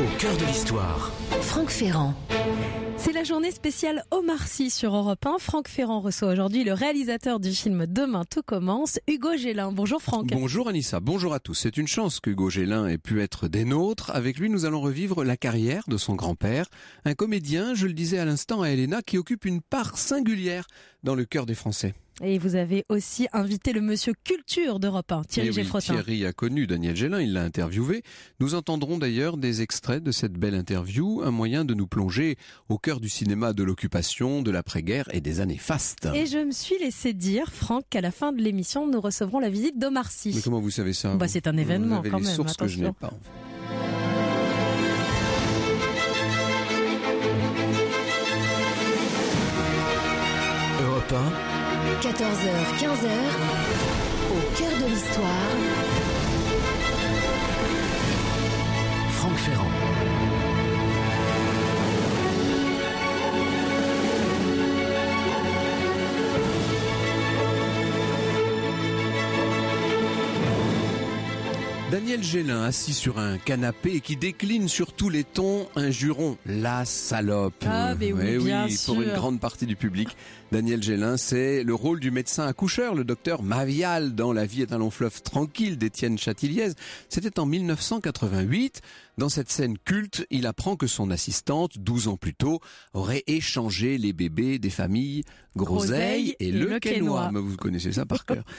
Au cœur de l'histoire. Franck Ferrand. C'est la journée spéciale Omar Sy sur Europe 1. Franck Ferrand reçoit aujourd'hui le réalisateur du film Demain tout commence, Hugo Gélin. Bonjour Franck. Bonjour Anissa, bonjour à tous. C'est une chance qu'Hugo Gélin ait pu être des nôtres. Avec lui, nous allons revivre la carrière de son grand-père, un comédien, je le disais à l'instant à Elena, qui occupe une part singulière dans le cœur des Français. Et vous avez aussi invité le monsieur culture d'Europe 1, Thierry eh oui, Thierry a connu Daniel Gélin, il l'a interviewé. Nous entendrons d'ailleurs des extraits de cette belle interview, un moyen de nous plonger au cœur du cinéma de l'occupation, de l'après-guerre et des années fastes. Et je me suis laissé dire, Franck, qu'à la fin de l'émission, nous recevrons la visite d'Omar Sy. Mais comment vous savez ça bah, C'est un événement que je n'ai pas. 14h, 15h, au cœur de l'histoire. Daniel Gélin, assis sur un canapé et qui décline sur tous les tons un juron, la salope. Ah, oui, eh oui pour une grande partie du public. Daniel Gélin, c'est le rôle du médecin accoucheur, le docteur Mavial dans La vie est un long fleuve tranquille d'Étienne Chatiliez. C'était en 1988. Dans cette scène culte, il apprend que son assistante, 12 ans plus tôt, aurait échangé les bébés des familles Groseille, et, et, Le Vous connaissez ça par cœur.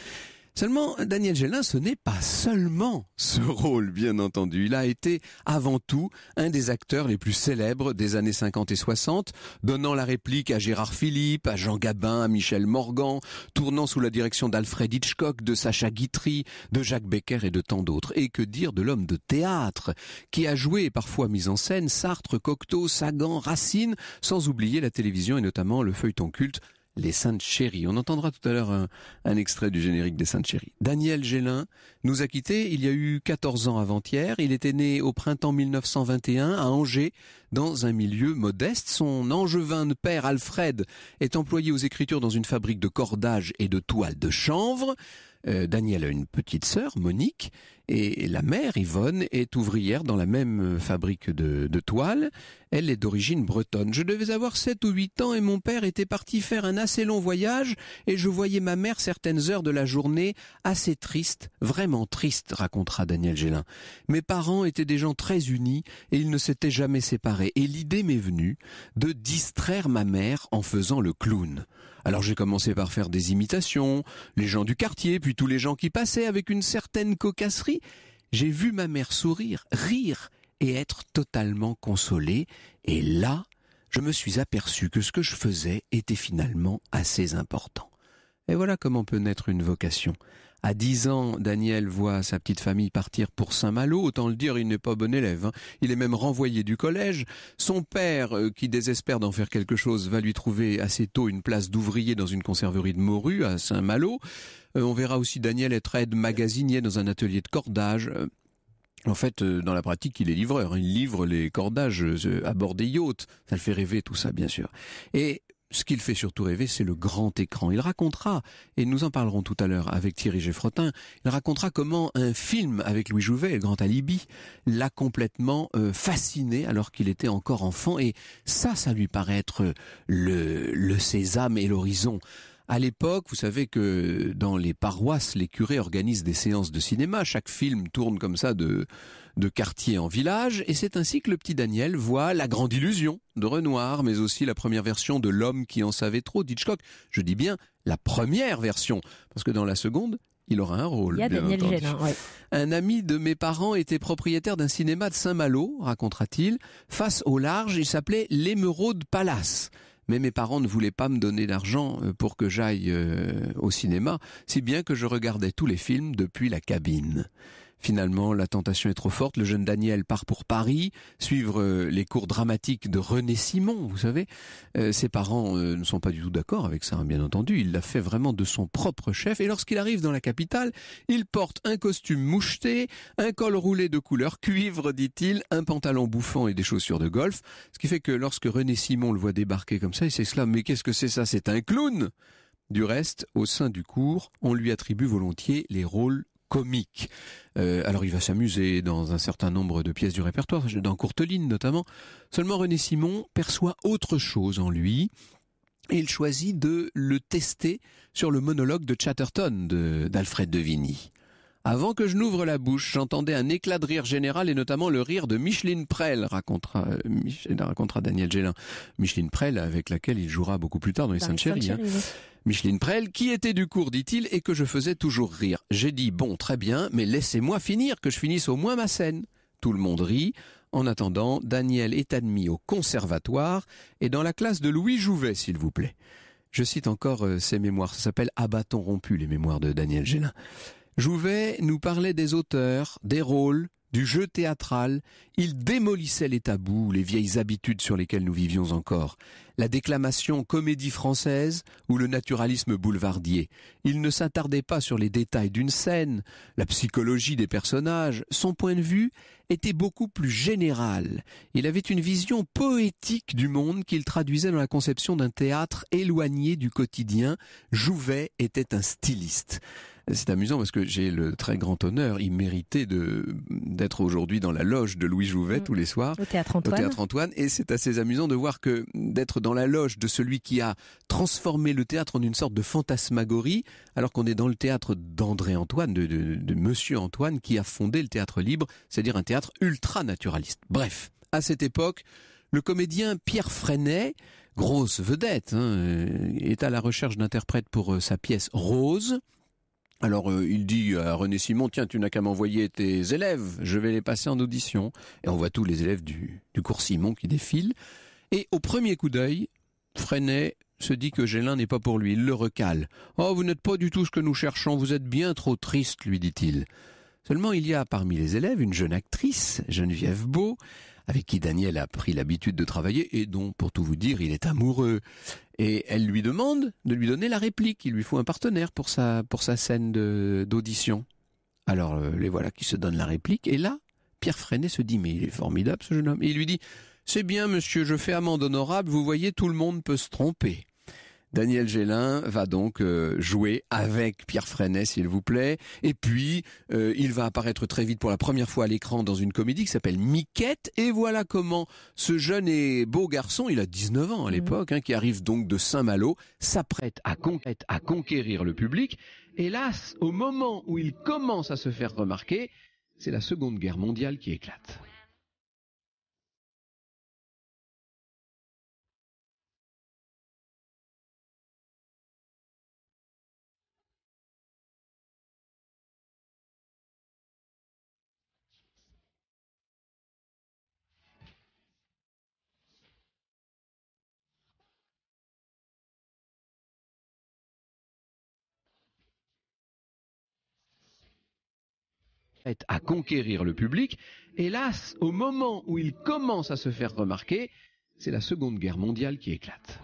Seulement, Daniel Gellin, ce n'est pas seulement ce rôle, bien entendu. Il a été avant tout un des acteurs les plus célèbres des années 50 et 60, donnant la réplique à Gérard Philippe, à Jean Gabin, à Michel Morgan, tournant sous la direction d'Alfred Hitchcock, de Sacha Guitry, de Jacques Becker et de tant d'autres. Et que dire de l'homme de théâtre, qui a joué et parfois mis en scène Sartre, Cocteau, Sagan, Racine, sans oublier la télévision et notamment le feuilleton culte les Saintes Chéries. On entendra tout à l'heure un, extrait du générique des Saintes Chéries. Daniel Gélin nous a quittés il y a eu 14 ans avant-hier. Il était né au printemps 1921 à Angers, dans un milieu modeste. Son angevin de père, Alfred, est employé aux écritures dans une fabrique de cordage et de toiles de chanvre. Euh, Daniel a une petite sœur, Monique, et la mère, Yvonne, est ouvrière dans la même euh, fabrique de, de toile. Elle est d'origine bretonne. Je devais avoir sept ou huit ans et mon père était parti faire un assez long voyage et je voyais ma mère certaines heures de la journée assez triste, vraiment triste, racontera Daniel Gélin. Mes parents étaient des gens très unis et ils ne s'étaient jamais séparés. Et l'idée m'est venue de distraire ma mère en faisant le clown. Alors j'ai commencé par faire des imitations, les gens du quartier, puis tous les gens qui passaient avec une certaine cocasserie, j'ai vu ma mère sourire, rire et être totalement consolée, et là, je me suis aperçu que ce que je faisais était finalement assez important. Et voilà comment peut naître une vocation. À 10 ans, Daniel voit sa petite famille partir pour Saint-Malo. Autant le dire, il n'est pas bon élève. Hein. Il est même renvoyé du collège. Son père, euh, qui désespère d'en faire quelque chose, va lui trouver assez tôt une place d'ouvrier dans une conserverie de morue à Saint-Malo. Euh, on verra aussi Daniel être aide magasinier dans un atelier de cordage. Euh, en fait, dans la pratique, il est livreur. Hein. Il livre les cordages à bord des yachts. Ça le fait rêver, tout ça, bien sûr. Et ce qu'il fait surtout rêver, c'est le grand écran. Il racontera, et nous en parlerons tout à l'heure avec Thierry Geffrotin, il racontera comment un film avec Louis Jouvet, le grand alibi, l'a complètement euh, fasciné alors qu'il était encore enfant. Et ça, ça lui paraît être le, le sésame et l'horizon. À l'époque, vous savez que dans les paroisses, les curés organisent des séances de cinéma. Chaque film tourne comme ça de de quartier en village, et c'est ainsi que le petit Daniel voit La Grande Illusion de Renoir, mais aussi la première version de L'homme qui en savait trop d'Hitchcock. Je dis bien la première version, parce que dans la seconde, il aura un rôle. Il y a hein, Un ami de mes parents était propriétaire d'un cinéma de Saint-Malo, racontera-t-il. Face au large, il s'appelait l'Émeraude Palace. Mais mes parents ne voulaient pas me donner d'argent euh, pour que j'aille euh, au cinéma, si bien que je regardais tous les films depuis la cabine. Finalement, la tentation est trop forte. Le jeune Daniel part pour Paris, suivre euh, les cours dramatiques de René Simon, vous savez. Euh, ses parents euh, ne sont pas du tout d'accord avec ça, hein, bien entendu. Il l'a fait vraiment de son propre chef. Et lorsqu'il arrive dans la capitale, il porte un costume moucheté, un col roulé de couleur cuivre, dit-il, un pantalon bouffant et des chaussures de golf. Ce qui fait que lorsque René Simon le voit débarquer comme ça, il s'exclame Mais qu'est-ce que c'est ça C'est un clown du reste, au sein du cours, on lui attribue volontiers les rôles comique. Euh, alors il va s'amuser dans un certain nombre de pièces du répertoire, dans Courteline notamment. Seulement René Simon perçoit autre chose en lui et il choisit de le tester sur le monologue de Chatterton d'Alfred de, de Vigny. Avant que je n'ouvre la bouche, j'entendais un éclat de rire général et notamment le rire de Micheline Prel, racontera, euh, euh, Daniel Gélin. Micheline Prel, avec laquelle il jouera beaucoup plus tard dans les Saintes Chéries. Hein. Micheline Prel, qui était du cours, dit-il, et que je faisais toujours rire. J'ai dit, bon, très bien, mais laissez-moi finir, que je finisse au moins ma scène. Tout le monde rit. En attendant, Daniel est admis au conservatoire et dans la classe de Louis Jouvet, s'il vous plaît. Je cite encore euh, ses mémoires. Ça s'appelle Abattons rompus, les mémoires de Daniel Gélin. Jouvet nous parlait des auteurs, des rôles, du jeu théâtral, il démolissait les tabous, les vieilles habitudes sur lesquelles nous vivions encore, la déclamation comédie française ou le naturalisme boulevardier. Il ne s'attardait pas sur les détails d'une scène, la psychologie des personnages, son point de vue était beaucoup plus général. Il avait une vision poétique du monde qu'il traduisait dans la conception d'un théâtre éloigné du quotidien. Jouvet était un styliste. C'est amusant parce que j'ai le très grand honneur immérité de d'être aujourd'hui dans la loge de Louis Jouvet mm. tous les soirs au théâtre Antoine. et c'est assez amusant de voir que d'être dans la loge de celui qui a transformé le théâtre en une sorte de fantasmagorie alors qu'on est dans le théâtre d'André Antoine de, monsieur Antoine qui a fondé le théâtre libre, c'est-à-dire un théâtre ultra naturaliste. Bref, à cette époque, le comédien Pierre Freinet, grosse vedette, hein, euh, est à la recherche d'interprètes pour euh, sa pièce Rose, alors euh, il dit à René Simon, tiens, tu n'as qu'à m'envoyer tes élèves, je vais les passer en audition. Et on voit tous les élèves du, du cours Simon qui défilent. Et au premier coup d'œil, Freinet se dit que Gélin n'est pas pour lui, il le recale. Oh, vous n'êtes pas du tout ce que nous cherchons, vous êtes bien trop triste, lui dit-il. Seulement il y a parmi les élèves une jeune actrice, Geneviève Beau, avec qui Daniel a pris l'habitude de travailler et dont, pour tout vous dire, il est amoureux. Et elle lui demande de lui donner la réplique. Il lui faut un partenaire pour sa, pour sa scène d'audition. Alors, euh, les voilà qui se donnent la réplique. Et là, Pierre Freinet se dit, mais il est formidable ce jeune homme. Et il lui dit, c'est bien, monsieur, je fais amende honorable, vous voyez, tout le monde peut se tromper. Daniel Gélin va donc euh, jouer avec Pierre Freinet, s'il vous plaît. Et puis, euh, il va apparaître très vite pour la première fois à l'écran dans une comédie qui s'appelle Miquette. Et voilà comment ce jeune et beau garçon, il a 19 ans à mmh. l'époque, hein, qui arrive donc de Saint-Malo, s'apprête à, à conquérir le public. Hélas, au moment où il commence à se faire remarquer, c'est la Seconde Guerre mondiale qui éclate. à conquérir le public. Hélas, au moment où il commence à se faire remarquer, c'est la Seconde Guerre mondiale qui éclate.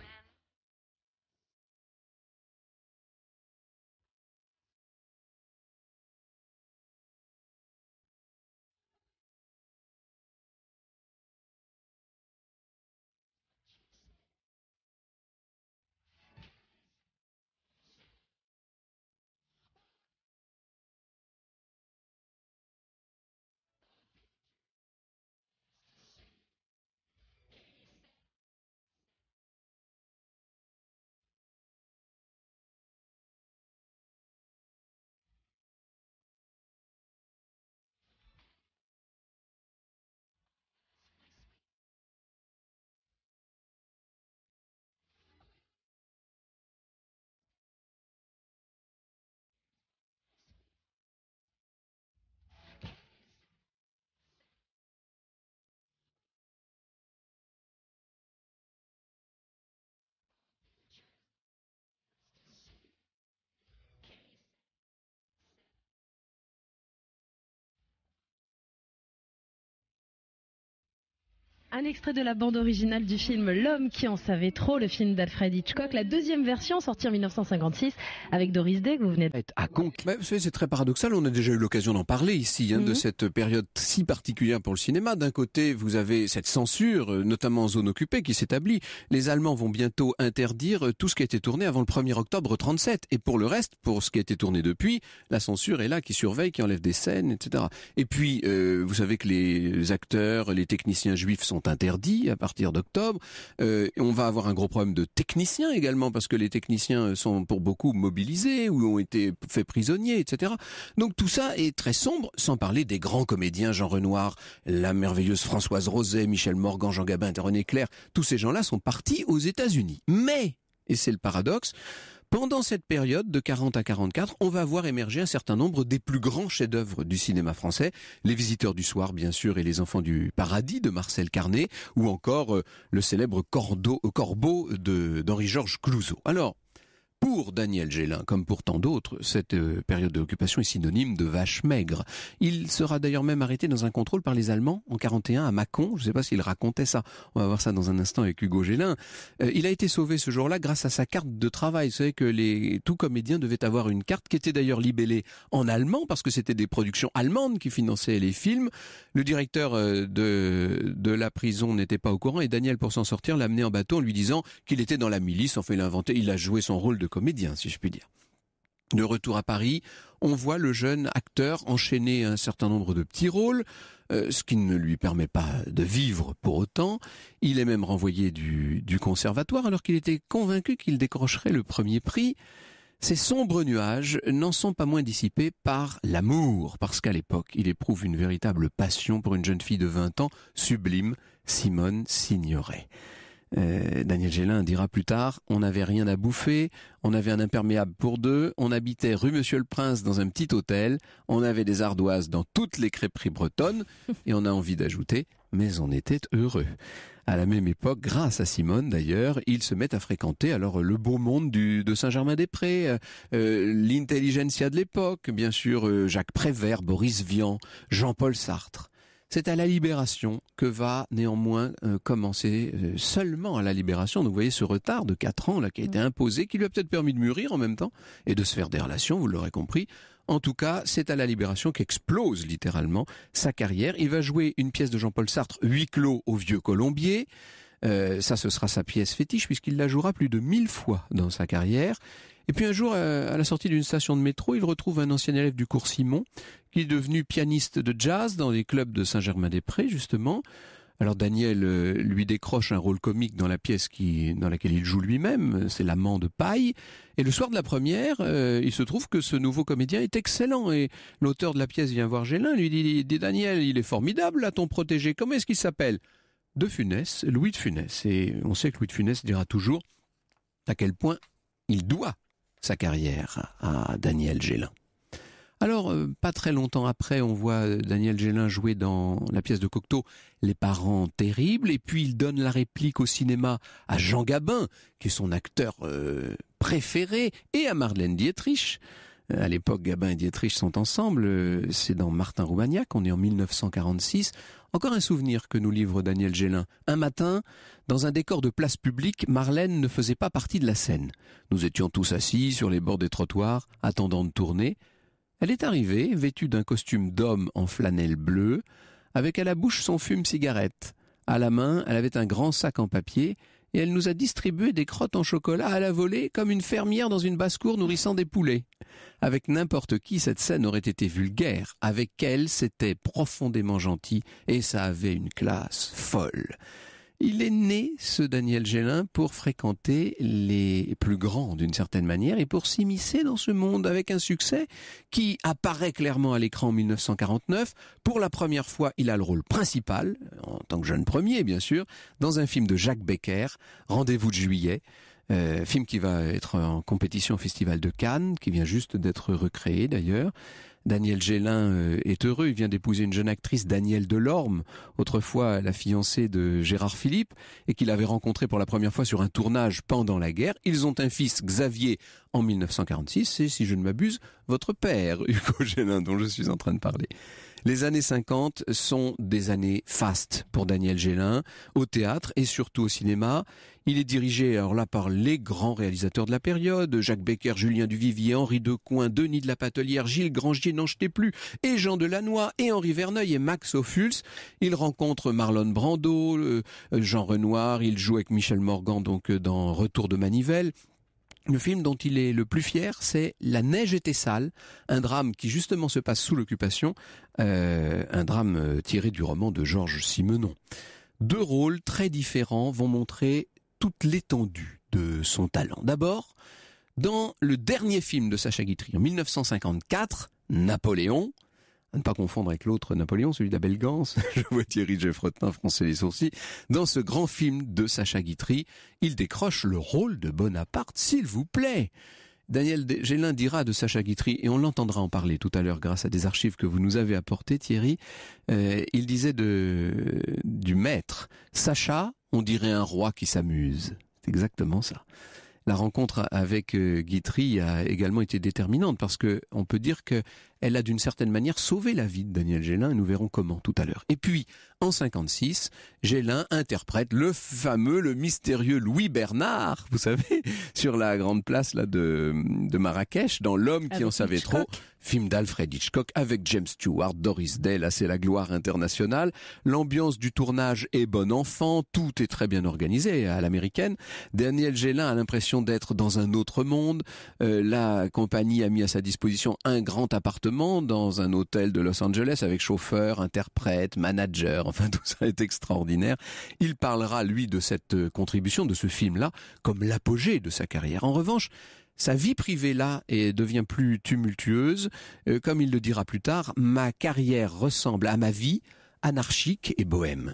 Un extrait de la bande originale du film L'homme qui en savait trop, le film d'Alfred Hitchcock, la deuxième version sortie en 1956 avec Doris Day que vous venez d'être À C'est très paradoxal, on a déjà eu l'occasion d'en parler ici, hein, de mhm. cette période si particulière pour le cinéma. D'un côté, vous avez cette censure, euh, notamment en zone occupée, qui s'établit. Les Allemands vont bientôt interdire euh, tout ce qui a été tourné avant le 1er octobre 37. Et pour le reste, pour ce qui a été tourné depuis, la censure est là, qui surveille, qui enlève des scènes, etc. Et puis, euh, vous savez que les acteurs, les techniciens juifs sont interdit interdits à partir d'octobre. Euh, on va avoir un gros problème de techniciens également, parce que les techniciens euh, sont pour beaucoup mobilisés ou ont été faits prisonniers, etc. Donc tout ça est très sombre, sans parler des grands comédiens, Jean Renoir, la merveilleuse Françoise Roset, Michel Morgan, Jean Gabin, René Clair, tous ces gens-là sont partis aux États-Unis. Mais, et c'est le paradoxe, pendant cette période de 40 à 44, on va voir émerger un certain nombre des plus grands chefs-d'œuvre du cinéma français, Les Visiteurs du soir bien sûr et Les Enfants du paradis de Marcel Carnet ou encore euh, le célèbre euh, Corbeau d'Henri-Georges Clouzot. Alors, pour Daniel Gélin, comme pour tant d'autres, cette euh, période d'occupation est synonyme de vache maigre. Il sera d'ailleurs même arrêté dans un contrôle par les Allemands en 41 à Mâcon. Je ne sais pas s'il racontait ça. On va voir ça dans un instant avec Hugo Gélin. Euh, il a été sauvé ce jour-là grâce à sa carte de travail. Vous savez que les, tout comédiens devaient avoir une carte qui était d'ailleurs libellée en allemand parce que c'était des productions allemandes qui finançaient les films. Le directeur euh, de, de la prison n'était pas au courant et Daniel, pour s'en sortir, l'a amené en bateau en lui disant qu'il était dans la milice. Enfin, il l'inventer il a joué son rôle de comédien, si je puis dire. De retour à Paris, on voit le jeune acteur enchaîner un certain nombre de petits rôles, euh, ce qui ne lui permet pas de vivre pour autant. Il est même renvoyé du, du conservatoire alors qu'il était convaincu qu'il décrocherait le premier prix. Ces sombres nuages n'en sont pas moins dissipés par l'amour, parce qu'à l'époque, il éprouve une véritable passion pour une jeune fille de 20 ans, sublime, Simone Signoret. Euh, Daniel Gélin dira plus tard, on n'avait rien à bouffer, on avait un imperméable pour deux, on habitait rue Monsieur le Prince dans un petit hôtel, on avait des ardoises dans toutes les crêperies bretonnes, et on a envie d'ajouter, mais on était heureux. À la même époque, grâce à Simone d'ailleurs, ils se mettent à fréquenter alors le beau monde de Saint-Germain-des-Prés, euh, euh, l'intelligentsia de l'époque, bien sûr Jacques Prévert, Boris Vian, Jean-Paul Sartre. C'est à la libération que va néanmoins euh, commencer euh, seulement à la libération. Donc vous voyez ce retard de 4 ans là qui a été mm. imposé, qui lui a peut-être permis de mûrir en même temps et de se faire des relations, vous l'aurez compris. En tout cas, c'est à la Libération qu'explose littéralement sa carrière. Il va jouer une pièce de Jean-Paul Sartre, huis clos au Vieux Colombier. Euh, ça, ce sera sa pièce fétiche puisqu'il la jouera plus de mille fois dans sa carrière. Et puis un jour, euh, à la sortie d'une station de métro, il retrouve un ancien élève du cours Simon, qui est devenu pianiste de jazz dans les clubs de Saint-Germain-des-Prés, justement. Alors Daniel euh, lui décroche un rôle comique dans la pièce qui, dans laquelle il joue lui-même, c'est l'amant de paille. Et le soir de la première, euh, il se trouve que ce nouveau comédien est excellent. Et l'auteur de la pièce vient voir Gélin, lui dit, dit Daniel, il est formidable à ton protégé, comment est-ce qu'il s'appelle De Funès, Louis de Funès. Et on sait que Louis de Funès dira toujours à quel point il doit sa carrière à Daniel Gélin. Alors, euh, pas très longtemps après, on voit euh, Daniel Gélin jouer dans la pièce de Cocteau Les parents terribles, et puis il donne la réplique au cinéma à Jean Gabin, qui est son acteur euh, préféré, et à Marlène Dietrich. Euh, à l'époque, Gabin et Dietrich sont ensemble. Euh, c'est dans Martin Roumagnac, on est en 1946. Encore un souvenir que nous livre Daniel Gélin. Un matin, dans un décor de place publique, Marlène ne faisait pas partie de la scène. Nous étions tous assis sur les bords des trottoirs, attendant de tourner. Elle est arrivée, vêtue d'un costume d'homme en flanelle bleue, avec à la bouche son fume-cigarette. À la main, elle avait un grand sac en papier et elle nous a distribué des crottes en chocolat à la volée comme une fermière dans une basse-cour nourrissant des poulets. Avec n'importe qui, cette scène aurait été vulgaire. Avec elle, c'était profondément gentil et ça avait une classe folle. Il est né, ce Daniel Gélin, pour fréquenter les plus grands d'une certaine manière et pour s'immiscer dans ce monde avec un succès qui apparaît clairement à l'écran en 1949. Pour la première fois, il a le rôle principal, en tant que jeune premier bien sûr, dans un film de Jacques Becker, Rendez-vous de juillet. Euh, film qui va être en compétition au Festival de Cannes, qui vient juste d'être recréé d'ailleurs. Daniel Gélin euh, est heureux, il vient d'épouser une jeune actrice, Danielle Delorme, autrefois la fiancée de Gérard Philippe, et qu'il avait rencontré pour la première fois sur un tournage pendant la guerre. Ils ont un fils, Xavier, en 1946, et si je ne m'abuse, votre père, Hugo Gélin, dont je suis en train de parler. Les années 50 sont des années fastes pour Daniel Gélin, au théâtre et surtout au cinéma. Il est dirigé alors là par les grands réalisateurs de la période, Jacques Becker, Julien Duvivier, Henri Decoing, Denis de la Patelière, Gilles Grangier, n'en jetez plus, et Jean Delannoy, et Henri Verneuil et Max Ophuls. Il rencontre Marlon Brando, euh, Jean Renoir, il joue avec Michel Morgan donc euh, dans Retour de Manivelle. Le film dont il est le plus fier, c'est La neige était sale, un drame qui justement se passe sous l'occupation, euh, un drame tiré du roman de Georges Simenon. Deux rôles très différents vont montrer toute l'étendue de son talent. D'abord, dans le dernier film de Sacha Guitry, en 1954, Napoléon, à ne pas confondre avec l'autre Napoléon, celui d'Abel Gans, je vois Thierry Geoffrotin froncer les sourcils, dans ce grand film de Sacha Guitry, il décroche le rôle de Bonaparte, s'il vous plaît. Daniel Gélin dira de Sacha Guitry, et on l'entendra en parler tout à l'heure grâce à des archives que vous nous avez apportées, Thierry, euh, il disait de, du maître, Sacha, on dirait un roi qui s'amuse. C'est exactement ça. La rencontre avec euh, Guitry a également été déterminante parce que on peut dire que elle a d'une certaine manière sauvé la vie de Daniel Gélin, et nous verrons comment tout à l'heure. Et puis, en 56, Gélin interprète le fameux, le mystérieux Louis Bernard, vous savez, sur la grande place là de, Marrakech, dans L'homme qui en savait trop, film d'Alfred Hitchcock avec James Stewart, Doris Day, là c'est la gloire internationale. L'ambiance du tournage est bon enfant, tout est très bien organisé à l'américaine. Daniel Gélin a l'impression d'être dans un autre monde. Euh, la compagnie a mis à sa disposition un grand appartement dans un hôtel de Los Angeles avec chauffeur, interprète, manager, enfin tout ça est extraordinaire. Il parlera, lui, de cette euh, contribution, de ce film-là, comme l'apogée de sa carrière. En revanche, sa vie privée là et devient plus tumultueuse. Euh, comme il le dira plus tard, ma carrière ressemble à ma vie anarchique et bohème.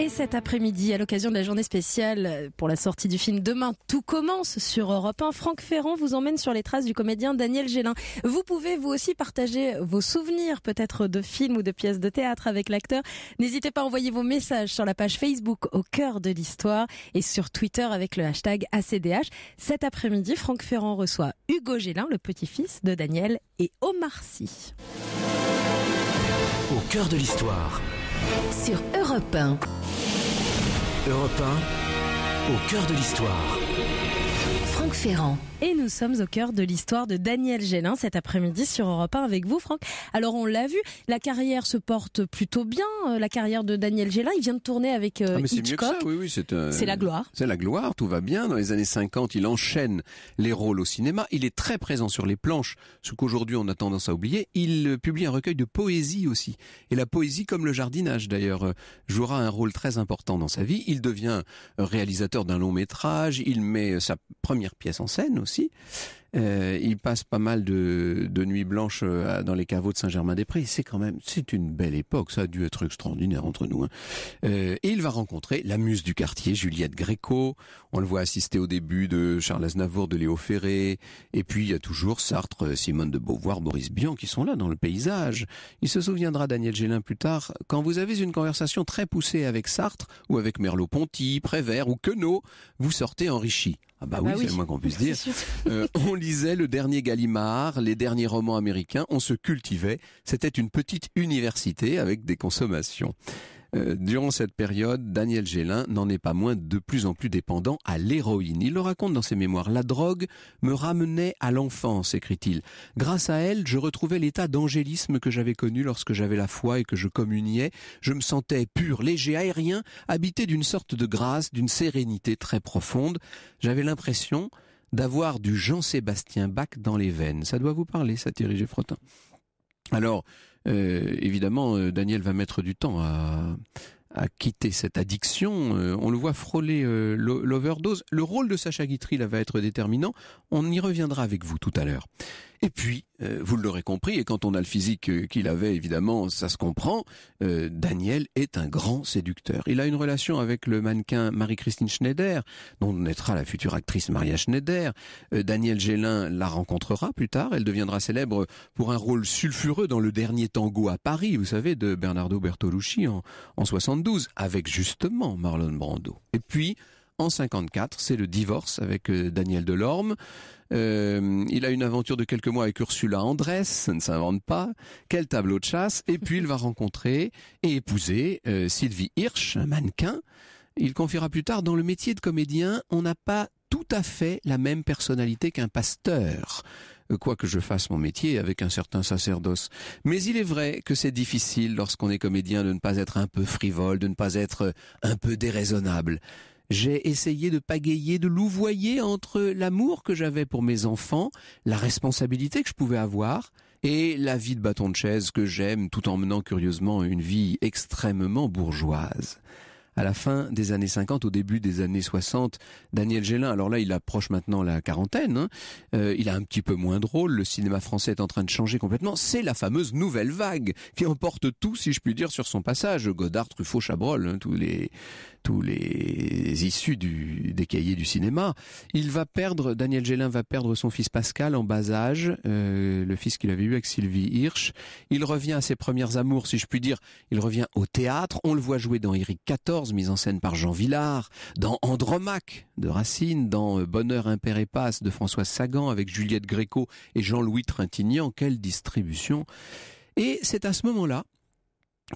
Et cet après-midi, à l'occasion de la journée spéciale pour la sortie du film Demain, tout commence sur Europe 1. Franck Ferrand vous emmène sur les traces du comédien Daniel Gélin. Vous pouvez vous aussi partager vos souvenirs peut-être de films ou de pièces de théâtre avec l'acteur. N'hésitez pas à envoyer vos messages sur la page Facebook au cœur de l'histoire et sur Twitter avec le hashtag ACDH. Cet après-midi, Franck Ferrand reçoit Hugo Gélin, le petit-fils de Daniel, et Omar Sy. Au cœur de l'histoire. Sur Europe 1. Europe 1, au cœur de l'histoire. Ferrand. Et nous sommes au cœur de l'histoire de Daniel Gélin cet après-midi sur Europe 1 avec vous, Franck. Alors, on l'a vu, la carrière se porte plutôt bien, euh, la carrière de Daniel Gélin. Il vient de tourner avec euh, ah, mais Hitchcock. C'est oui, oui, euh, c'est la gloire. C'est la gloire, tout va bien. Dans les années 50, il enchaîne les rôles au cinéma. Il est très présent sur les planches, ce qu'aujourd'hui on a tendance à oublier. Il publie un recueil de poésie aussi. Et la poésie, comme le jardinage d'ailleurs, jouera un rôle très important dans sa vie. Il devient réalisateur d'un long métrage. Il met sa première pièce en scène aussi. Euh, il passe pas mal de, de nuits blanches euh, dans les caveaux de Saint-Germain-des-Prés. C'est quand même, c'est une belle époque. Ça a dû être extraordinaire entre nous. Hein. Euh, et il va rencontrer la muse du quartier, Juliette Gréco. On le voit assister au début de Charles Aznavour, de Léo Ferré. Et puis il y a toujours Sartre, Simone de Beauvoir, Boris Bian qui sont là dans le paysage. Il se souviendra Daniel Gélin plus tard quand vous avez une conversation très poussée avec Sartre ou avec Merleau-Ponty, Prévert ou Queneau, vous sortez enrichi. Ah bah, oui, bah c'est le moins qu'on puisse dire lisait le dernier Gallimard, les derniers romans américains, on se cultivait. C'était une petite université avec des consommations. Euh, durant cette période, Daniel Gélin n'en est pas moins de plus en plus dépendant à l'héroïne. Il le raconte dans ses mémoires. La drogue me ramenait à l'enfance, écrit-il. Grâce à elle, je retrouvais l'état d'angélisme que j'avais connu lorsque j'avais la foi et que je communiais. Je me sentais pur, léger, aérien, habité d'une sorte de grâce, d'une sérénité très profonde. J'avais l'impression d'avoir du Jean-Sébastien Bach dans les veines. Ça doit vous parler, ça, Thierry Geffrotin. Alors, euh, évidemment, euh, Daniel va mettre du temps à, quitter cette addiction. Euh, on le voit frôler l'overdose. Le rôle de Sacha Guitry là, va être déterminant. On y reviendra avec vous tout à l'heure. Et puis, euh, vous l'aurez compris, et quand on a le physique euh, qu'il avait, évidemment, ça se comprend, euh, Daniel est un grand séducteur. Il a une relation avec le mannequin Marie-Christine Schneider, dont naîtra la future actrice Maria Schneider. Daniel Gélin la rencontrera plus tard. Elle deviendra célèbre pour un rôle sulfureux dans le dernier tango à Paris, vous savez, de Bernardo Bertolucci en, en 72, avec justement Marlon Brando. Et puis, en 54. C'est le divorce avec euh, Daniel Delorme. Euh, il a une aventure de quelques mois avec Ursula Andress, ça ne s'invente pas. Quel tableau de chasse Et puis il va rencontrer et épouser euh, Sylvie Hirsch, un mannequin. Il confiera plus tard, dans le métier de comédien, on n'a pas tout à fait la même personnalité qu'un pasteur, quoi que je fasse mon métier avec un certain sacerdoce. Mais il est vrai que c'est difficile lorsqu'on est comédien de ne pas être un peu frivole, de ne pas être un peu déraisonnable. J'ai essayé de pagayer, de louvoyer entre l'amour que j'avais pour mes enfants, la responsabilité que je pouvais avoir, et la vie de bâton de chaise que j'aime tout en menant curieusement une vie extrêmement bourgeoise. À la fin des années 50, au début des années 60, Daniel Gélin, alors là il approche maintenant la quarantaine, hein, euh, il a un petit peu moins de rôle, le cinéma français est en train de changer complètement, c'est la fameuse nouvelle vague qui emporte tout, si je puis dire, sur son passage. Godard, Truffaut, Chabrol, hein, tous les tous les issues du, des cahiers du cinéma. Il va perdre, Daniel Gélin va perdre son fils Pascal en bas âge, euh, le fils qu'il avait eu avec Sylvie Hirsch. Il revient à ses premières amours, si je puis dire. Il revient au théâtre. On le voit jouer dans Éric XIV, mise en scène par Jean Villard, dans Andromaque de Racine, dans euh, Bonheur, Impère et Passe de François Sagan avec Juliette Gréco et Jean-Louis Trintignant. Quelle distribution! Et c'est à ce moment-là,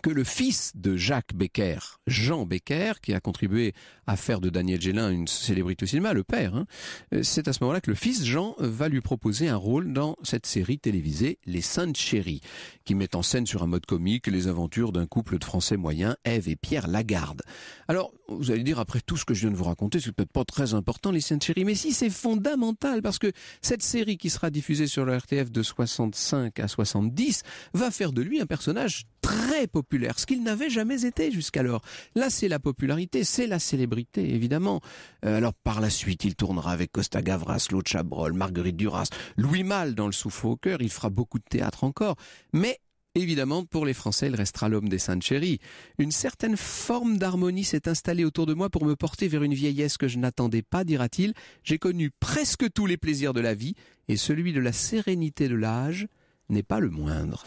que le fils de Jacques Becker, Jean Becker, qui a contribué à faire de Daniel Gélin une célébrité au cinéma, le père, hein, euh, c'est à ce moment-là que le fils Jean va lui proposer un rôle dans cette série télévisée Les Saintes Chéries, qui met en scène sur un mode comique les aventures d'un couple de Français moyens, Ève et Pierre Lagarde. Alors, vous allez dire, après tout ce que je viens de vous raconter, c'est peut-être pas très important, Les Saintes Chéries, mais si, c'est fondamental, parce que cette série qui sera diffusée sur le RTF de 65 à 70 va faire de lui un personnage très populaire, ce qu'il n'avait jamais été jusqu'alors. Là, c'est la popularité, c'est la célébrité, évidemment. Euh, alors, par la suite, il tournera avec Costa Gavras, Claude Chabrol, Marguerite Duras, Louis Malle dans Le Souffle au cœur, il fera beaucoup de théâtre encore. Mais Évidemment, pour les Français, il restera l'homme des saintes chéries. Une certaine forme d'harmonie s'est installée autour de moi pour me porter vers une vieillesse que je n'attendais pas, dira-t-il. J'ai connu presque tous les plaisirs de la vie, et celui de la sérénité de l'âge n'est pas le moindre.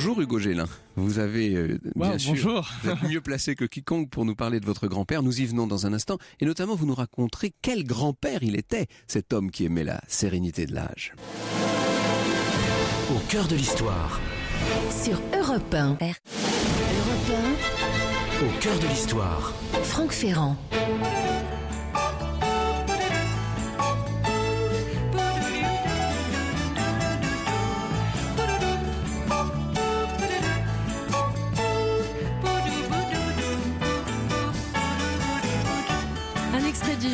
Bonjour Hugo Gélin. Vous avez euh, bien sûr, mieux placé que quiconque pour nous parler de votre grand-père. Nous y venons dans un instant et notamment vous nous raconterez quel grand-père il était, cet homme qui aimait la sérénité de l'âge. Au cœur de l'histoire. Sur Europe Europe 1. Au cœur de l'histoire. Franck Ferrand.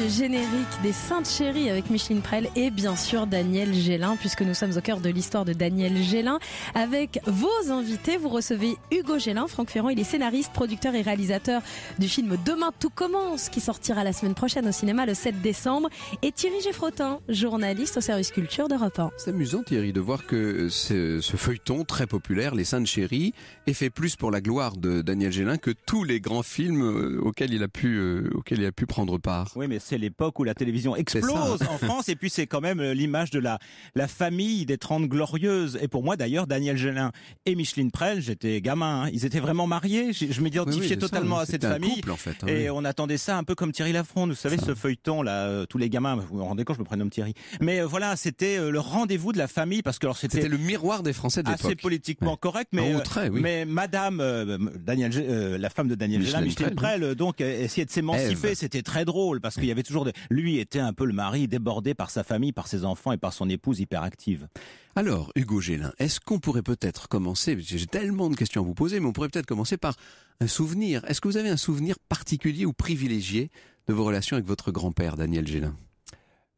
générique des Saintes Chéries avec Micheline Prel et bien sûr Daniel Gélin, puisque nous sommes au cœur de l'histoire de Daniel Gélin. Avec vos invités, vous recevez Hugo Gélin, Franck Ferrand, il est scénariste, producteur et réalisateur du film Demain tout commence, qui sortira la semaine prochaine au cinéma le 7 décembre, et Thierry Geffrotin, journaliste au service culture d'Europe 1. C'est amusant Thierry de voir que ce, feuilleton très populaire, Les Saintes Chéries, est fait plus pour la gloire de Daniel Gélin que tous les grands films euh, auxquels il a pu, euh, auxquels il a pu prendre part. Oui, mais c'est l'époque où la télévision explose en France et puis c'est quand même euh, l'image de la, la famille des 30 glorieuses. Et pour moi d'ailleurs, Daniel Gélin et Micheline Prel, j'étais gamin, hein, ils étaient vraiment mariés. Je, me m'identifiais totalement à cette famille. Hein, et on attendait ça un peu comme Thierry Lafont vous savez, ce feuilleton là, euh, tous les gamins, vous vous rendez compte, je me prénomme Thierry. Mais euh, voilà, c'était le rendez-vous de la famille parce que alors c'était le miroir des Français de Assez politiquement correct, mais mais Madame Daniel, la femme de Daniel Gélin, Micheline Prel, donc essayait de s'émanciper. Eh ben. C'était très drôle parce qu'il avait toujours... Lui était un peu le mari débordé par sa famille, par ses enfants et par son épouse hyperactive. Alors, Hugo Gélin, est-ce qu'on pourrait peut-être commencer, j'ai tellement de questions à vous poser, mais on pourrait peut-être commencer par un souvenir. Est-ce que vous avez un souvenir particulier ou privilégié de vos relations avec votre grand-père, Daniel Gélin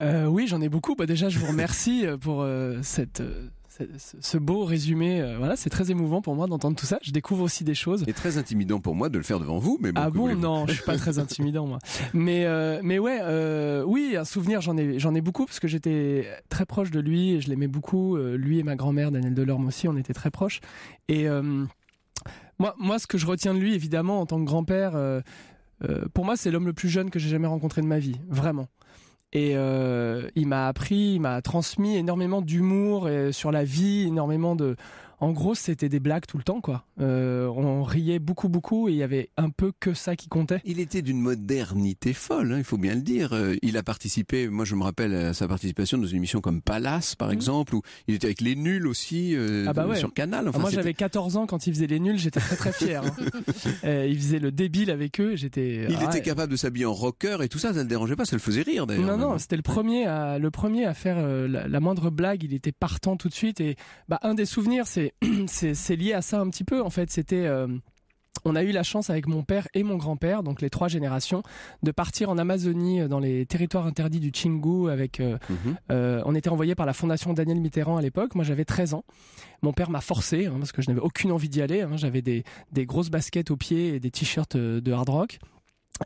euh, oui, j'en ai beaucoup. Bah, déjà, je vous remercie euh, pour euh, cette, ce beau résumé. Euh, voilà, c'est très émouvant pour moi d'entendre tout ça. Je découvre aussi des choses. Et très intimidant pour moi de le faire devant vous, mais bon. Ah bon, non, je suis pas très intimidant moi. Mais euh, mais ouais, euh, oui, un souvenir, j'en ai j'en ai beaucoup parce que j'étais très proche de lui et je l'aimais beaucoup. lui et ma grand-mère, Daniel Delorme aussi, on était très proches. Et moi, moi, ce que je retiens de lui, évidemment, en tant que grand-père, pour moi, c'est l'homme le plus jeune que j'ai jamais rencontré de ma vie, vraiment. Et euh, il m'a appris, il m'a transmis énormément d'humour sur la vie, énormément de, en gros, c'était des blagues tout le temps, quoi. Euh, on riait beaucoup, beaucoup, et il y avait un peu que ça qui comptait. Il était d'une modernité folle, hein, il faut bien le dire. Euh, il a participé, moi je me rappelle à sa participation dans une émission comme Palace, par mhm. exemple, où il était avec les nuls aussi euh, ah bah sur Canal. Ah, moi j'avais 14 ans quand il faisait les nuls, j'étais très très fier. Hein. il faisait le débile avec eux, j'étais. Il ah était capable de s'habiller en rocker et tout ça, ça le dérangeait pas, ça le faisait rire d'ailleurs. Non, non, hein. c'était le premier à le premier à faire la, moindre blague. Il était partant tout de suite et bah, un des souvenirs, c'est c'est lié à ça un petit peu en fait. C'était euh, on a eu la chance avec mon père et mon grand-père, donc les trois générations, de partir en Amazonie euh, dans les territoires interdits du Chingu. Avec, euh, mhm. on était envoyé par la fondation Daniel Mitterrand à l'époque. Moi, j'avais 13 ans. Mon père m'a forcé hein, parce que je n'avais aucune envie d'y aller. Hein. J'avais des, des grosses baskets aux pieds et des t-shirts de hard rock.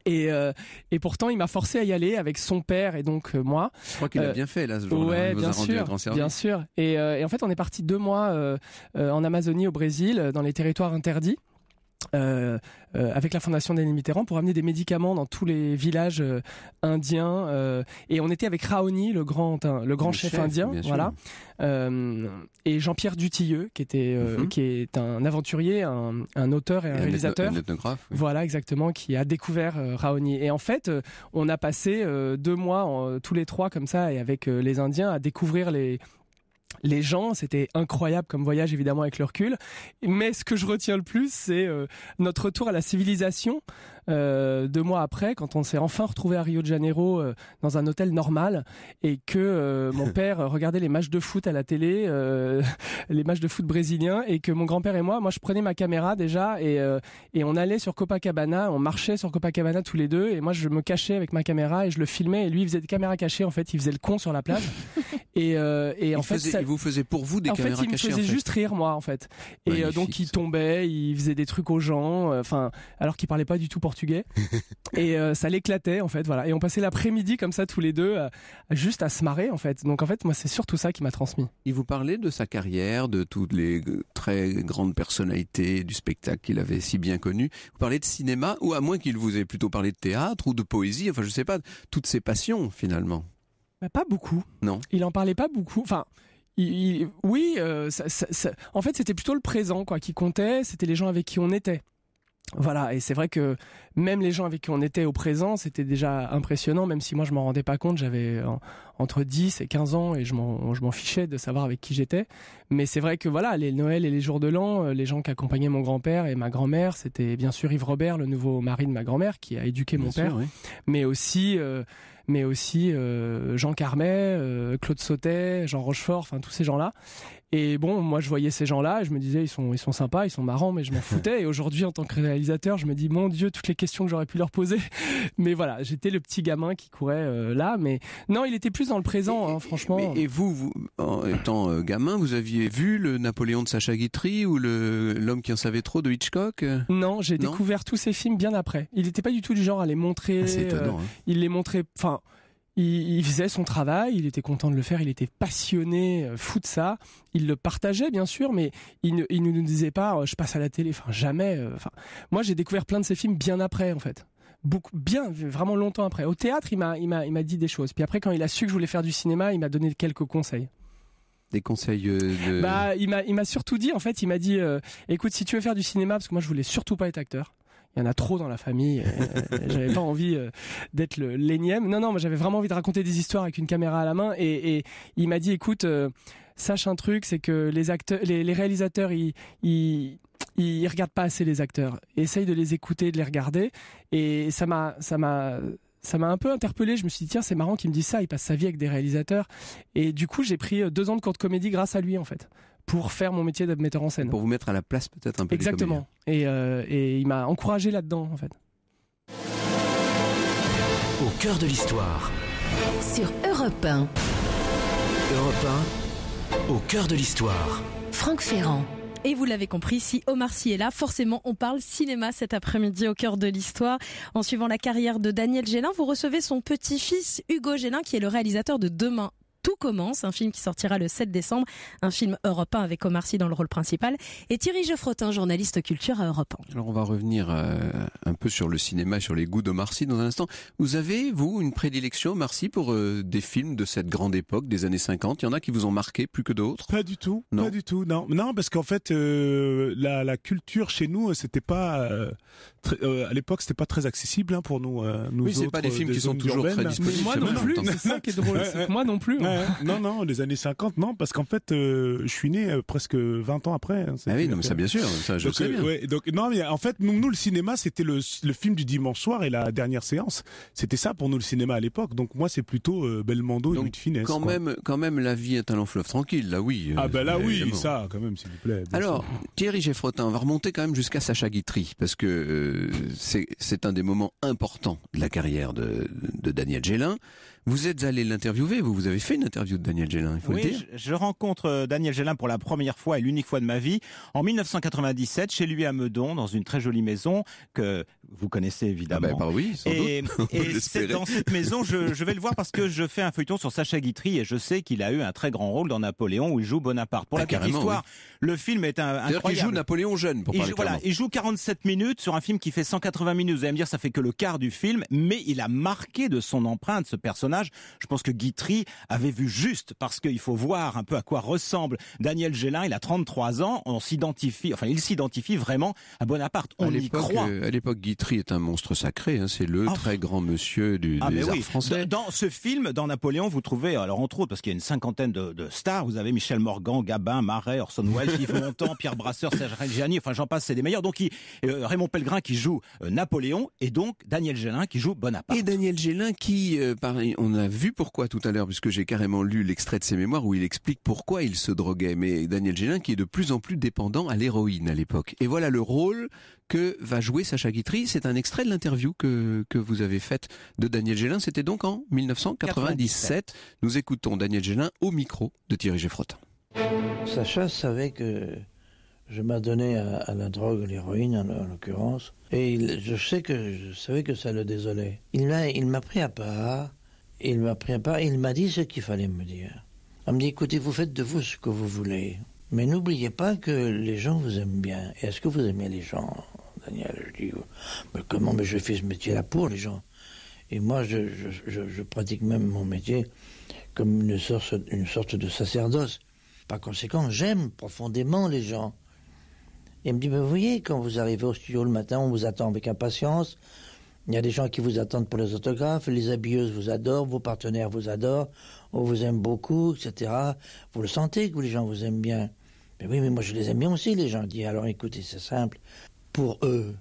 Euh, et, pourtant, il m'a forcé à y aller avec son père et donc euh, moi. Je crois qu'il a euh, bien fait là ce jour-là. Hein, ouais, bien sûr, bien sûr. Et, et, en fait, on est parti deux mois en Amazonie au Brésil, dans les territoires interdits. Euh, euh, avec la fondation des Mitterrand pour amener des médicaments dans tous les villages euh, indiens et on était avec Raoni le grand le grand chef, indien voilà et Jean-Pierre Dutilleux qui était mhm. qui est un aventurier un, un auteur et, un, réalisateur voilà exactement qui a découvert Raoni et en fait on a passé deux mois tous les trois comme ça et avec les Indiens à découvrir les les gens. C'était incroyable comme voyage, évidemment, avec le recul. Mais ce que je retiens le plus, c'est euh, notre retour à la civilisation. Euh, deux mois après, quand on s'est enfin retrouvé à Rio de Janeiro euh, dans un hôtel normal et que euh, mon père regardait les matchs de foot à la télé, les matchs de foot brésiliens, et que mon grand-père et moi, moi je prenais ma caméra déjà et, on allait sur Copacabana, on marchait sur Copacabana tous les deux, et moi je me cachais avec ma caméra et je le filmais, et lui il faisait des caméras cachées, en fait il faisait le con sur la plage. Et, en fait, faisait, ça... il vous faisait pour vous des en fait, il me faisait juste rire moi en fait. Et donc il tombait, il faisait des trucs aux gens, enfin alors qu'il parlait pas du tout pour portugais et euh, ça l'éclatait en fait voilà et on passait l'après-midi comme ça tous les deux euh, juste à se marrer en fait donc en fait moi c'est surtout ça qui m'a transmis il vous parlait de sa carrière de toutes les euh, très grandes personnalités du spectacle qu'il avait si bien connu vous parlez de cinéma ou à moins qu'il vous ait plutôt parlé de théâtre ou de poésie enfin je sais pas toutes ses passions finalement bah, pas beaucoup non il en parlait pas beaucoup enfin il, oui, en fait, c'était plutôt le présent quoi qui comptait. C'était les gens avec qui on était. Voilà, et c'est vrai que même les gens avec qui on était au présent, c'était déjà impressionnant, même si moi je m'en rendais pas compte, j'avais entre 10 et 15 ans et je m'en, fichais de savoir avec qui j'étais. Mais c'est vrai que voilà, les Noël et les jours de l'an, euh, les gens qui accompagnaient mon grand-père et ma grand-mère, c'était bien sûr Yves Robert, le nouveau mari de ma grand-mère, qui a éduqué mon père, mais aussi... Euh, mais aussi euh, Jean Carmet, Claude Sautet, Jean Rochefort, enfin tous ces gens-là. Et bon, moi, je voyais ces gens-là, je me disais, ils sont, ils sont sympas, ils sont marrants, mais je m'en foutais. Et aujourd'hui, en tant que réalisateur, je me dis, mon Dieu, toutes les questions que j'aurais pu leur poser. Mais voilà, j'étais le petit gamin qui courait euh, là. Mais non, il était plus dans le présent, hein, franchement. et vous, en étant euh, gamin, vous aviez vu le Napoléon de Sacha Guitry ou L'homme qui en savait trop de Hitchcock euh Non, j'ai découvert tous ces films bien après. Il n'était pas du tout du genre à les montrer. Ah, c'est étonnant, hein. il les montrait, enfin il, faisait son travail, il était content de le faire, il était passionné, euh, fou de ça. Il le partageait bien sûr, mais il ne, nous disait pas euh, je passe à la télé, enfin jamais. Euh, enfin, moi j'ai découvert plein de ses films bien après en fait beaucoup bien vraiment longtemps après au théâtre il m'a il m'a dit des choses puis après quand il a su que je voulais faire du cinéma il m'a donné quelques conseils des conseils bah, il m'a surtout dit en fait il m'a dit écoute si tu veux faire du cinéma parce que moi je voulais surtout pas être acteur il y en a trop dans la famille. Euh, j'avais pas envie euh, d'être le l'énième. Non, non, mais j'avais vraiment envie de raconter des histoires avec une caméra à la main. Et, il m'a dit, écoute, euh, sache un truc, c'est que les acteurs, les, réalisateurs, ils, ils regardent pas assez les acteurs. Essaye de les écouter, de les regarder. Et ça m'a, ça m'a, ça m'a un peu interpellé. Je me suis dit tiens c'est marrant qu'il me dise ça. Il passe sa vie avec des réalisateurs. Et du coup j'ai pris deux ans de courte comédie grâce à lui en fait pour faire mon métier d'admetteur en scène. Pour vous mettre à la place peut-être un peu. Exactement. Et, euh, et il m'a encouragé là-dedans en fait. Au cœur de l'histoire. Sur Europe 1. Europe 1. Au cœur de l'histoire. Franck Ferrand. Et vous l'avez compris, si Omar Sy est là, forcément on parle cinéma cet après-midi au cœur de l'histoire. En suivant la carrière de Daniel Gélin, vous recevez son petit-fils Hugo Gélin qui est le réalisateur de Demain tout commence, un film qui sortira le 7 décembre, un film européen avec Omar Sy dans le rôle principal et Thierry Geoffrotin, journaliste culture à Europe Alors on va revenir euh, un peu sur le cinéma, sur les goûts d'Omar Sy dans un instant. Vous avez, vous, une prédilection, Omar Sy, pour euh, des films de cette grande époque, des années 50 Il y en a qui vous ont marqué plus que d'autres Pas du tout, non. pas du tout, non. Non, parce qu'en fait, euh, la, culture chez nous, c'était pas... à l'époque, c'était pas très accessible hein, pour nous, nous Oui, c'est pas des films qui sont toujours très disponibles. moi non plus, c'est ça qui est drôle, moi non plus non, non, les années 50, non, parce qu'en fait, euh, je suis né euh, presque 20 ans après. Hein, ah oui, non, mais ça bien sûr, ça je donc, euh, sais bien. donc, non, mais en fait, nous, nous le cinéma, c'était le, film du dimanche soir et la dernière séance. C'était ça pour nous le cinéma à l'époque. Donc moi, c'est plutôt euh, Belmondo donc, et de Finesse. Quand même, quand même, la vie est un long fleuve tranquille, là oui. Ah ben là oui, ça, quand même, s'il vous plaît. Alors, Thierry Geffrotin, on va remonter quand même jusqu'à Sacha Guitry, parce que c'est un des moments importants de la carrière de, de Daniel Gélin. Vous êtes allé l'interviewer, vous, vous avez fait une interview de Daniel Gélin, il faut oui, Je, rencontre euh, Daniel Gélin pour la première fois et l'unique fois de ma vie en 1997 chez lui à Meudon, dans une très jolie maison que vous connaissez ah ben, évidemment. oui, et, et c'est dans cette maison, je, vais le voir parce que je fais un feuilleton sur Sacha Guitry et je sais qu'il a eu un très grand rôle dans Napoléon où il joue Bonaparte. Pour ah, la petite histoire, le film est un Il joue Napoléon jeune, il joue, Voilà, il joue 47 minutes sur un film qui fait 180 minutes. Vous allez me dire, ça fait que le quart du film, mais il a marqué de son empreinte ce personnage je pense que Guitry avait vu juste parce qu'il faut voir un peu à quoi ressemble Daniel Gélin. Il a 33 ans. On s'identifie, enfin, il s'identifie vraiment à Bonaparte. On y croit. Euh, à l'époque, Guitry est un monstre sacré. Hein. C'est le ah, très grand monsieur du, ah, des français. Dans ce film, dans Napoléon, vous trouvez, alors entre autres, parce qu'il y a une cinquantaine de, stars, vous avez Michel Morgan, Gabin, Marais, Orson Welles, Yves Montand, Pierre Brasseur, Serge Reggiani, enfin j'en passe, c'est des meilleurs. Donc euh, Raymond Pellegrin qui joue euh, Napoléon et donc Daniel Gélin qui joue Bonaparte. Et Daniel Gélin qui, euh, on a vu pourquoi tout à l'heure, puisque j'ai carrément lu l'extrait de ses mémoires où il explique pourquoi il se droguait. Mais Daniel Gélin qui est de plus en plus dépendant à l'héroïne à l'époque. Et voilà le rôle que va jouer Sacha Guitry. C'est un extrait de l'interview que, vous avez faite de Daniel Gélin. C'était donc en 1997. Nous écoutons Daniel Gélin au micro de Thierry Geffrotin. Sacha savait que je m'adonnais à, la drogue, l'héroïne en, l'occurrence, et je sais que je savais que ça le désolait. Il m'a, il m'a pris à part, il m'a pris pas, il m'a dit ce qu'il fallait me dire. Il me dit, écoutez, vous faites de vous ce que vous voulez, mais n'oubliez pas que les gens vous aiment bien. Est-ce que vous aimez les gens, Daniel Je dis, mais comment mais je fais ce métier-là pour les gens Et moi, je, pratique même mon métier comme une sorte, une sorte de sacerdoce. Par conséquent, j'aime profondément les gens. il me dit, vous voyez, quand vous arrivez au studio le matin, on vous attend avec impatience, il y a des gens qui vous attendent pour les autographes, les habilleuses vous adorent, vos partenaires vous adorent, on vous aime beaucoup, etc. Vous le sentez que les gens vous aiment bien. Mais oui, mais moi je les aime bien aussi, les gens. disent alors écoutez, c'est simple. Pour eux,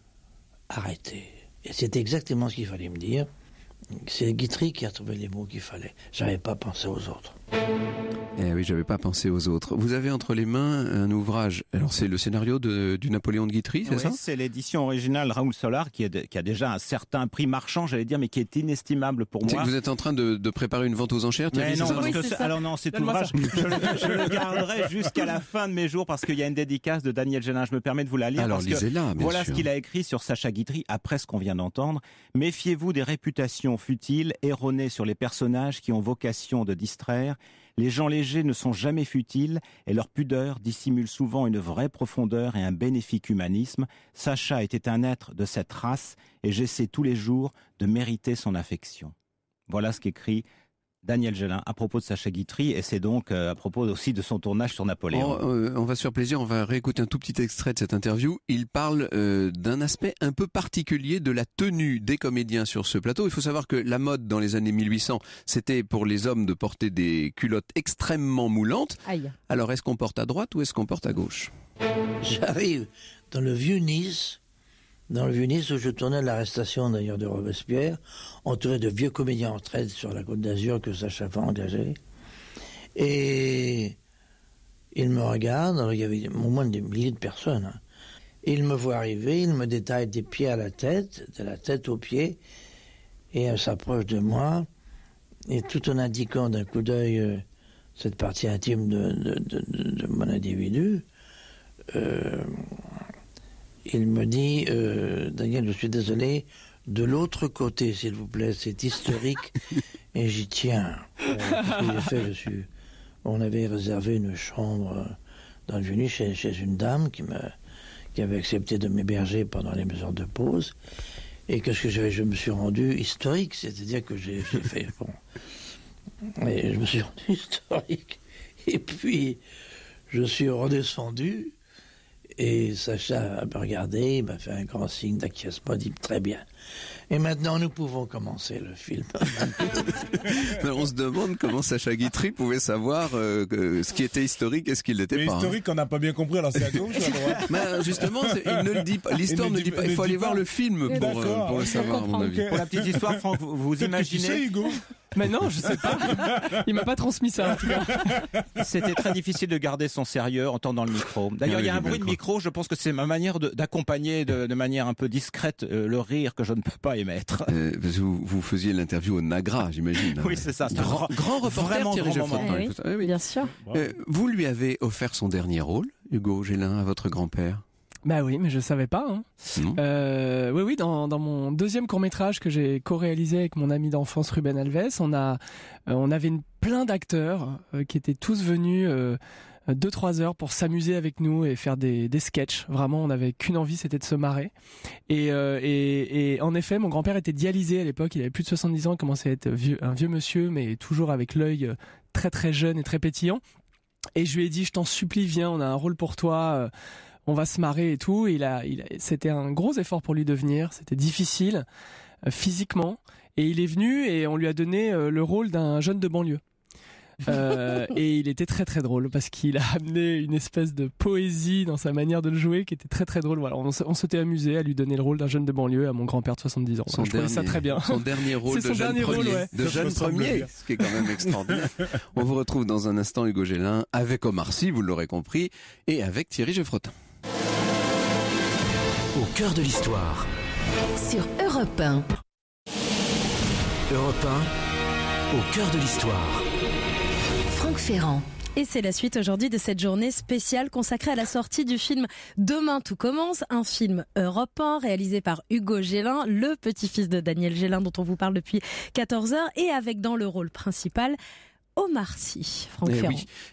arrêtez. Et c'est exactement ce qu'il fallait me dire. C'est Guitry qui a trouvé les mots qu'il fallait. Je n'avais pas pensé aux autres. Eh oui, j'avais pas pensé aux autres. Vous avez entre les mains un ouvrage. Alors c'est le scénario de, du Napoléon de Guitry, c'est oui, C'est l'édition originale Raoul Solar qui, qui, a déjà un certain prix marchand, j'allais dire, mais qui est inestimable pour moi. Que vous êtes en train de, préparer une vente aux enchères. non, alors non, cet ouvrage, je, le garderai jusqu'à la fin de mes jours parce qu'il y a une dédicace de Daniel Génin. Je me permets de vous la lire. Alors lisez-la. Voilà ce qu'il a écrit sur Sacha Guitry après ce qu'on vient d'entendre. Méfiez-vous des réputations futiles, erronées sur les personnages qui ont vocation de distraire les gens légers ne sont jamais futiles et leur pudeur dissimule souvent une vraie profondeur et un bénéfique humanisme. Sacha était un être de cette race et j'essaie tous les jours de mériter son affection. Voilà ce qu'écrit Daniel Gelin, à propos de Sacha Guitry, et c'est donc euh, à propos aussi de son tournage sur Napoléon. on euh, va sur plaisir, on va réécouter un tout petit extrait de cette interview. Il parle euh, d'un aspect un peu particulier de la tenue des comédiens sur ce plateau. Il faut savoir que la mode dans les années 1800, c'était pour les hommes de porter des culottes extrêmement moulantes. Alors est-ce qu'on porte à droite ou est-ce qu'on porte à gauche J'arrive dans le vieux Nice, dans le vieux où je tournais l'arrestation d'ailleurs de Robespierre, entouré de vieux comédiens en retraite sur la côte d'Azur que Sacha va engagé. Et il me regarde, il y avait au moins des milliers de personnes. Hein. Il me voit arriver, il me détaille des pieds à la tête, de la tête aux pieds, et elle s'approche de moi, et tout en indiquant d'un coup d'œil euh, cette partie intime de, mon individu, euh, il me dit, euh, Daniel, je suis désolé, de l'autre côté, s'il vous plaît, c'est historique et j'y tiens. Euh, en je on avait réservé une chambre euh, dans le nuit chez, une dame qui, qui avait accepté de m'héberger pendant les mesures de pause. Et qu'est-ce que je, je me suis rendu historique, c'est-à-dire que j'ai fait. Bon, je me suis rendu historique. Et puis, je suis redescendu et Sacha a regardé, m'a fait un grand signe d'acquiescement, dit très bien. Et maintenant, nous pouvons commencer le film. on se demande comment Sacha Guitry pouvait savoir euh, ce qui était historique et ce qui ne pas. Hein. Historique, on n'a pas bien compris. Alors c'est à gauche, hein. euh, justement, il ne le dit pas. L'histoire ne, dit pas. Il faut aller voir le film pour, euh, le savoir. À mon avis. Pour la petite histoire, vous, imaginez. sais, Hugo mais non, je sais pas. Il m'a pas transmis ça. C'était très difficile de garder son sérieux en tendant le micro. D'ailleurs, ah il y a un bruit de micro. Je pense que c'est ma manière d'accompagner de, manière un peu discrète euh, le rire que je ne peux pas émettre. Euh, vous, faisiez l'interview au Nagra, j'imagine. Oui, c'est ça. grand, reporter Thierry grand Oui, bien sûr. Euh, vous lui avez offert son dernier rôle, Hugo Gélin, à votre grand-père bah oui, mais je savais pas. Hein. Euh, oui, oui, dans, dans, mon deuxième court métrage que j'ai co-réalisé avec mon ami d'enfance Ruben Alves, on a, euh, on avait plein d'acteurs euh, qui étaient tous venus deux trois heures pour s'amuser avec nous et faire des, des sketchs. Vraiment, on n'avait qu'une envie, c'était de se marrer. Et, et, en effet, mon grand-père était dialysé à l'époque. Il avait plus de 70 ans, il commençait à être un vieux monsieur, mais toujours avec l'œil très très jeune et très pétillant. Et je lui ai dit, je t'en supplie, viens, on a un rôle pour toi on va se marrer et tout. Il a, c'était un gros effort pour lui de venir. C'était difficile euh, physiquement. Et il est venu et on lui a donné euh, le rôle d'un jeune de banlieue. Euh, et il était très très drôle parce qu'il a amené une espèce de poésie dans sa manière de le jouer qui était très très drôle. Voilà, on, s'était amusé à lui donner le rôle d'un jeune de banlieue à mon grand-père de 70 ans. je ça très bien. Son dernier rôle de jeune premier, rôle, de jeune premier ce qui est quand même extraordinaire. on vous retrouve dans un instant Hugo Gélin avec Omar Sy, vous l'aurez compris, et avec Thierry Geffrotin. Au cœur de l'histoire. Sur Europe 1. Europe 1, au cœur de l'histoire. Franck Ferrand. Et c'est la suite aujourd'hui de cette journée spéciale consacrée à la sortie du film Demain tout commence, un film européen réalisé par Hugo Gélin, le petit-fils de Daniel Gélin dont on vous parle depuis 14 heures et avec dans le rôle principal oh, Franck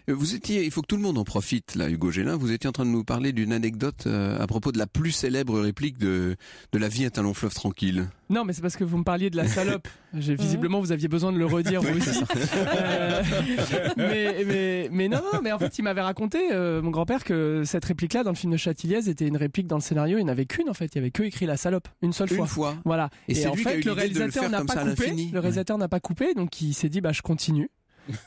eh Vous étiez, il faut que tout le monde en profite là, Hugo Gélin, vous étiez en train de nous parler d'une anecdote euh, à propos de la plus célèbre réplique de, de La vie est un long fleuve tranquille. Non, mais c'est parce que vous me parliez de la salope. visiblement, vous aviez besoin de le redire euh, mais, mais, non, mais en fait, il m'avait raconté, euh, mon grand-père, que cette réplique-là, dans le film de Châtilliez, était une réplique dans le scénario. Il n'y avait qu'une, en fait. Il n'y avait que écrit la salope. Une seule fois. Une fois. Voilà. Et, c'est en fait, le réalisateur n'a pas coupé. Le réalisateur n'a pas coupé, donc il s'est dit, bah, je continue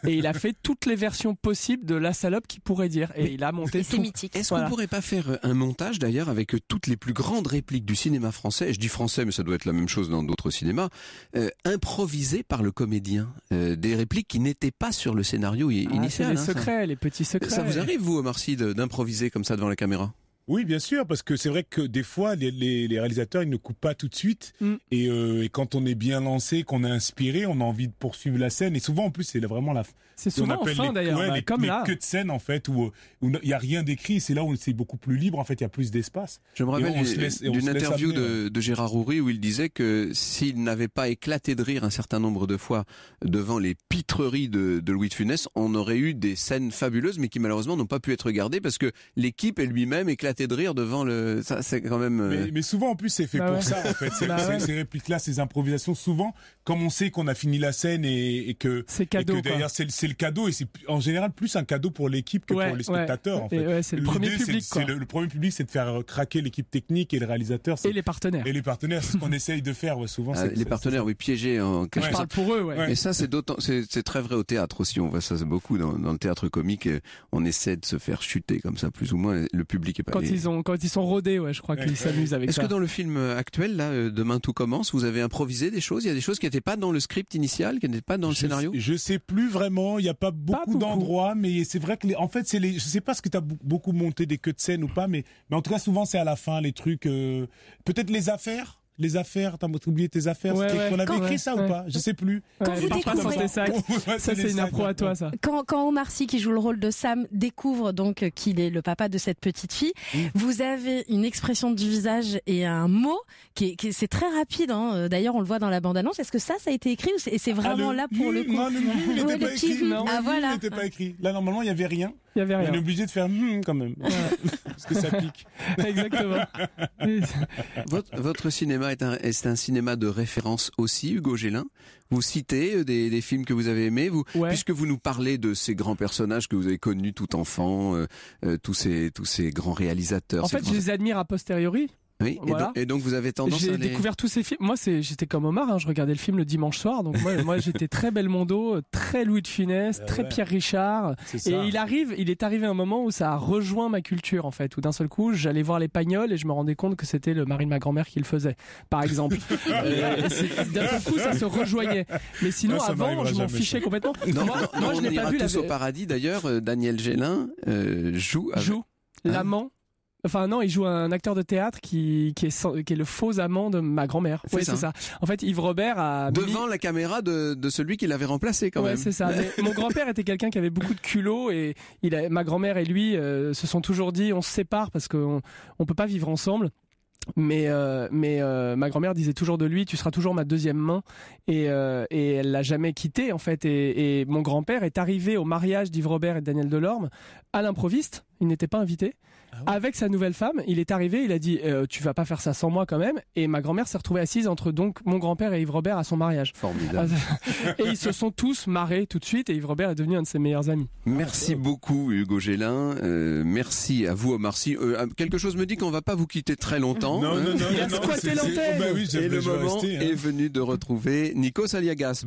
et il a fait toutes les versions possibles de la salope qu'il pourrait dire. Et il a monté tout. mythique. Est-ce qu'on qu'on pourrait pas faire euh, un montage d'ailleurs avec euh, toutes les plus grandes répliques du cinéma français, je dis français mais ça doit être la même chose dans d'autres cinémas, euh, improvisées par le comédien, des répliques qui n'étaient pas sur le scénario ah, initial. Les hein, secrets, les petits secrets. Ça vous arrive vous, Omar d'improviser comme ça devant la caméra oui, bien sûr, parce que c'est vrai que des fois, les, réalisateurs, ils ne coupent pas tout de suite. Mm. Et, euh, et, quand on est bien lancé, qu'on est inspiré, on a envie de poursuivre la scène. Et souvent, en plus, c'est vraiment la, c'est souvent on d'ailleurs, bah, comme les que de scène en fait où il n'y a rien d'écrit, c'est là où c'est beaucoup plus libre en fait, il y a plus d'espace. Je me rappelle d'une interview hein. de, Gérard Houry où il disait que s'il n'avait pas éclaté de rire un certain nombre de fois devant les pitreries de, Louis de Funès, on aurait eu des scènes fabuleuses mais qui malheureusement n'ont pas pu être gardées parce que l'équipe et lui-même éclaté de rire devant le. c'est quand même. Euh, mais, souvent en plus c'est fait bah pour ça en fait. Bah ces répliques là, ces improvisations souvent comme on sait qu'on a fini la scène et, que c'est cadeau, et que c'est, le cadeau et c'est en général plus un cadeau pour l'équipe que pour les spectateurs. c'est le premier public. C'est, premier public, c'est de faire euh, craquer l'équipe technique et le réalisateur et les partenaires. Et les partenaires, c'est ce qu'on essaye de faire souvent. Ah, les partenaires, oui, piégés hein, en. Je parle pour eux. Ouais. Et ça, c'est d'autant, c'est, très vrai au théâtre aussi. On voit ça beaucoup dans, le théâtre comique. On essaie de se faire chuter comme ça, plus ou moins. Le public est pas. Quand ils ont, quand ils sont rodés, je crois qu'ils s'amusent avec Est-ce que dans le film euh, actuel, là, euh, demain tout commence, vous avez improvisé des choses Il y a des choses qui étaient pas dans le script initial, qui n'est pas dans le scénario Je sais plus vraiment, il n'y a pas beaucoup, d'endroits, mais c'est vrai que, les, en fait, c'est les, je sais pas ce que tu as beaucoup monté des queues de scène ou pas, mais, mais en tout cas, souvent, c'est à la fin, les trucs, euh, peut-être les affaires les affaires, t'as oublié tes affaires. Ouais, ouais. On avait écrit ça ou pas Je sais plus. Quand vous découvrez ça, ça c'est une appro à toi ça. Quand, quand Omar Sy qui joue le rôle de Sam découvre donc euh, qu'il est le papa de cette petite fille, mm. vous avez une expression du visage et un mot qui, qui c'est très rapide. Hein. Euh, d'ailleurs, on le voit dans la bande annonce. Est-ce que ça, ça a été écrit ou c'est ah, vraiment là pour le coup Non, n'était pas écrit. ah voilà. N'était pas écrit. Là, normalement, il y avait rien. Il y avait rien. On est obligé de faire hmm, quand même parce que ça pique. Exactement. votre, votre cinéma est un, cinéma de référence aussi, Hugo Gélin. Vous citez euh, des, films que vous avez aimés, puisque vous nous parlez de ces grands personnages que vous avez connus tout enfant, euh, euh, tous ces grands réalisateurs. En fait, je les admire a posteriori. Oui, et, donc, vous avez tendance J'ai découvert tous ces films. Moi, j'étais comme Omar, hein, je regardais le film le dimanche soir. Donc moi, j'étais très Belmondo, très Louis de Funès, eh très Pierre Richard. Et il arrive, il est arrivé un moment où ça a rejoint ma culture en fait, où d'un seul coup, j'allais voir les Pagnols et je me rendais compte que c'était le mari de ma grand-mère qui le faisait, par exemple. d'un seul coup, ça se rejoignait. Mais sinon, avant, je m'en fichais complètement. Non, moi, je n'ai pas vu tous au paradis d'ailleurs. Euh, Daniel Gélin euh, joue. Joue l'amant Enfin non, il joue un acteur de théâtre qui, qui, est, qui est le faux amant de ma grand-mère. Oui, c'est hein. ça. En fait, Yves Robert a devant la caméra de, de celui qui l'avait remplacé quand ouais, Oui, c'est ça. mon grand-père était quelqu'un qui avait beaucoup de culot et il a, ma grand-mère et lui euh, se sont toujours dit on se sépare parce qu'on on peut pas vivre ensemble. Mais euh, mais euh, ma grand-mère disait toujours de lui, tu seras toujours ma deuxième main et elle et elle l'a jamais quitté en fait et, et mon grand-père est arrivé au mariage d'Yves Robert et Daniel Delorme à l'improviste, il n'était pas invité ah Avec sa nouvelle femme, il est arrivé, il a dit euh, Tu vas pas faire ça sans moi quand même. Et ma grand-mère s'est retrouvée assise entre donc mon grand-père et Yves Robert à son mariage. Formidable. et ils se sont tous marrés tout de suite et Yves Robert est devenu un de ses meilleurs amis. Merci beaucoup Hugo Gélin. Euh, merci à vous Omar Sy. Euh, ah, quelque chose me dit qu'on va pas vous quitter très longtemps. Non, a l'antenne. et le moment hein. est venu de retrouver Nico Saliagas.